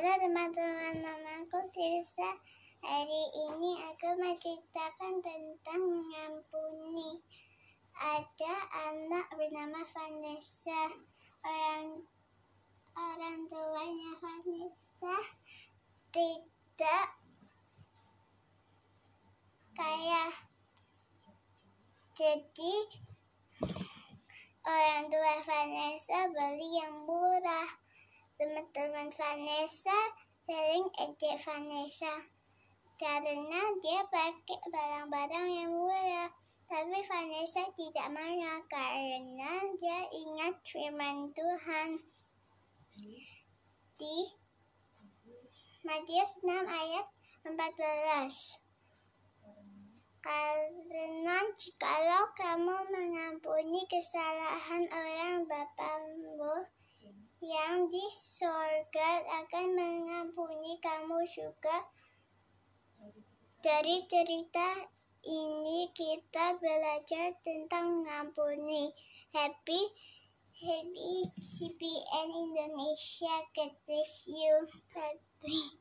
Halo teman-teman-temanku Tirsa Hari ini aku menceritakan tentang mengampuni Ada anak bernama Vanessa Orang orang tuanya Vanessa tidak kaya Jadi orang tua Vanessa teman-teman Vanessa sering ejek Vanessa karena dia pakai barang-barang yang murah. Tapi Vanessa tidak marah karena dia ingat firman Tuhan. Di Matius 6 ayat 14. Karena jikalau kamu mengampuni kesalahan orang bapamu, sorga akan mengampuni kamu juga. Dari cerita ini kita belajar tentang mengampuni. Happy, happy CPN Indonesia. God bless you. Bye.